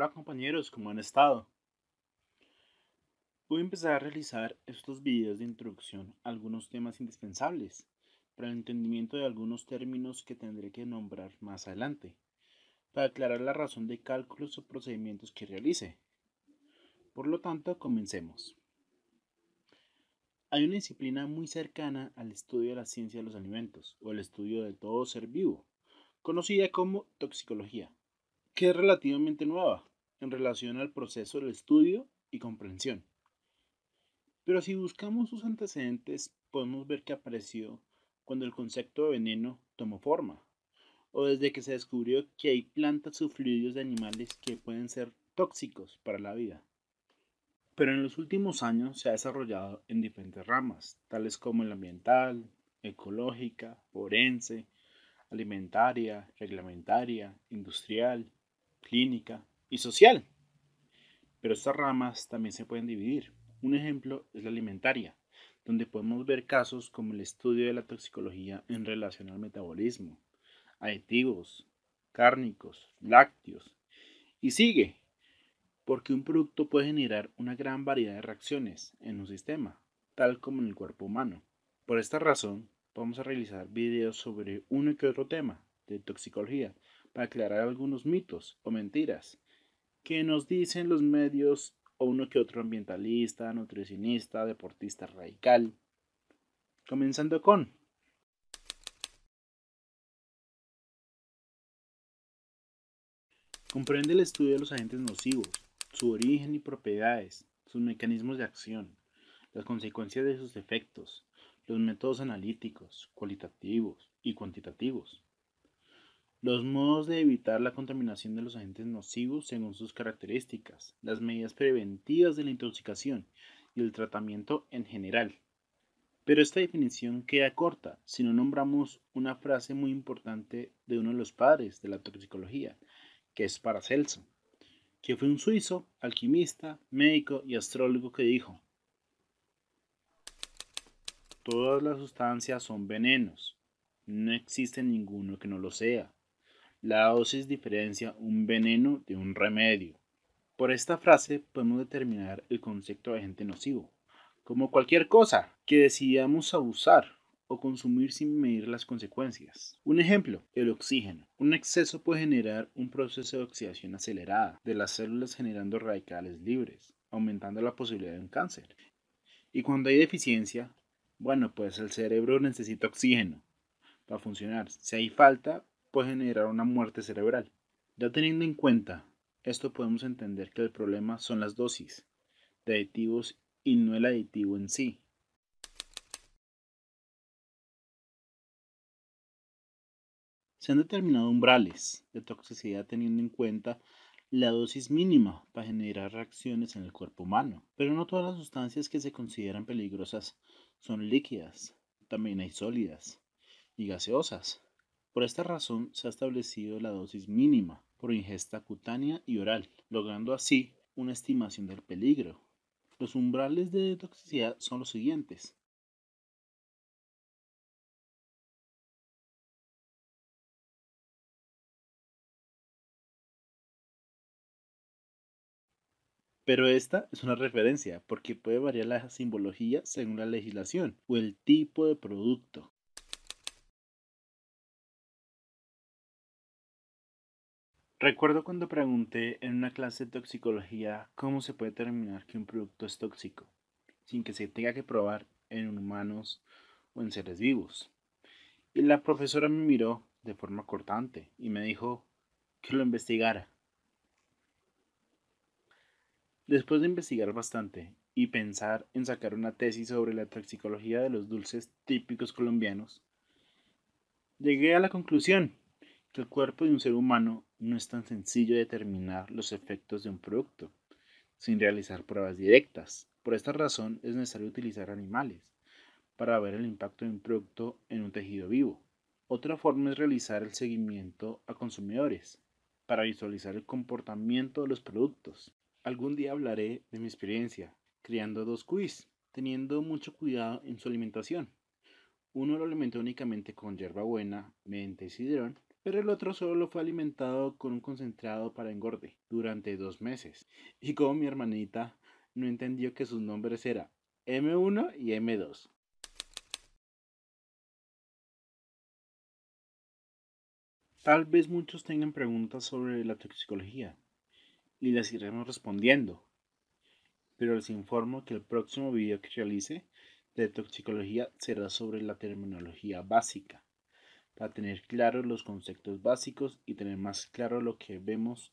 Hola compañeros, ¿cómo han estado? Voy a empezar a realizar estos videos de introducción a algunos temas indispensables para el entendimiento de algunos términos que tendré que nombrar más adelante, para aclarar la razón de cálculos o procedimientos que realice. Por lo tanto, comencemos. Hay una disciplina muy cercana al estudio de la ciencia de los alimentos o el estudio de todo ser vivo, conocida como toxicología, que es relativamente nueva, en relación al proceso de estudio y comprensión. Pero si buscamos sus antecedentes, podemos ver que apareció cuando el concepto de veneno tomó forma, o desde que se descubrió que hay plantas o fluidos de animales que pueden ser tóxicos para la vida. Pero en los últimos años se ha desarrollado en diferentes ramas, tales como el ambiental, ecológica, forense, alimentaria, reglamentaria, industrial, clínica, y social. Pero estas ramas también se pueden dividir. Un ejemplo es la alimentaria, donde podemos ver casos como el estudio de la toxicología en relación al metabolismo, aditivos, cárnicos, lácteos. Y sigue, porque un producto puede generar una gran variedad de reacciones en un sistema, tal como en el cuerpo humano. Por esta razón, vamos a realizar videos sobre uno que otro tema de toxicología para aclarar algunos mitos o mentiras que nos dicen los medios o uno que otro ambientalista, nutricionista, deportista radical. Comenzando con Comprende el estudio de los agentes nocivos, su origen y propiedades, sus mecanismos de acción, las consecuencias de sus efectos, los métodos analíticos, cualitativos y cuantitativos, los modos de evitar la contaminación de los agentes nocivos según sus características, las medidas preventivas de la intoxicación y el tratamiento en general. Pero esta definición queda corta si no nombramos una frase muy importante de uno de los padres de la toxicología, que es Paracelso, que fue un suizo, alquimista, médico y astrólogo que dijo, Todas las sustancias son venenos, no existe ninguno que no lo sea. La dosis diferencia un veneno de un remedio. Por esta frase podemos determinar el concepto de agente nocivo, como cualquier cosa que decidamos abusar o consumir sin medir las consecuencias. Un ejemplo, el oxígeno. Un exceso puede generar un proceso de oxidación acelerada de las células generando radicales libres, aumentando la posibilidad de un cáncer. Y cuando hay deficiencia, bueno, pues el cerebro necesita oxígeno para funcionar. Si hay falta, puede generar una muerte cerebral. Ya teniendo en cuenta esto podemos entender que el problema son las dosis de aditivos y no el aditivo en sí. Se han determinado umbrales de toxicidad teniendo en cuenta la dosis mínima para generar reacciones en el cuerpo humano. Pero no todas las sustancias que se consideran peligrosas son líquidas, también hay sólidas y gaseosas. Por esta razón se ha establecido la dosis mínima por ingesta cutánea y oral, logrando así una estimación del peligro. Los umbrales de toxicidad son los siguientes. Pero esta es una referencia porque puede variar la simbología según la legislación o el tipo de producto. Recuerdo cuando pregunté en una clase de toxicología cómo se puede determinar que un producto es tóxico, sin que se tenga que probar en humanos o en seres vivos. Y la profesora me miró de forma cortante y me dijo que lo investigara. Después de investigar bastante y pensar en sacar una tesis sobre la toxicología de los dulces típicos colombianos, llegué a la conclusión el cuerpo de un ser humano no es tan sencillo determinar los efectos de un producto sin realizar pruebas directas. Por esta razón es necesario utilizar animales para ver el impacto de un producto en un tejido vivo. Otra forma es realizar el seguimiento a consumidores para visualizar el comportamiento de los productos. Algún día hablaré de mi experiencia criando dos cuis, teniendo mucho cuidado en su alimentación. Uno lo alimentó únicamente con hierbabuena y sidrón pero el otro solo fue alimentado con un concentrado para engorde durante dos meses. Y como mi hermanita no entendió que sus nombres eran M1 y M2. Tal vez muchos tengan preguntas sobre la toxicología y las iremos respondiendo. Pero les informo que el próximo video que realice de toxicología será sobre la terminología básica para tener claros los conceptos básicos y tener más claro lo que vemos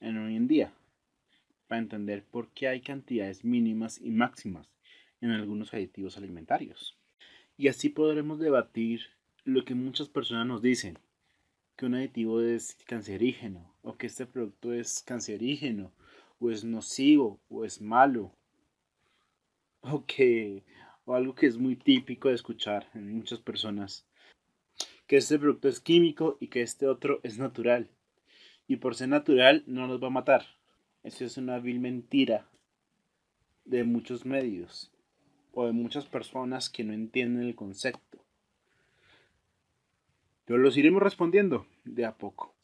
en hoy en día, para entender por qué hay cantidades mínimas y máximas en algunos aditivos alimentarios. Y así podremos debatir lo que muchas personas nos dicen, que un aditivo es cancerígeno, o que este producto es cancerígeno, o es nocivo, o es malo, o que, o algo que es muy típico de escuchar en muchas personas, que este producto es químico y que este otro es natural. Y por ser natural no nos va a matar. Eso es una vil mentira de muchos medios o de muchas personas que no entienden el concepto. yo los iremos respondiendo de a poco.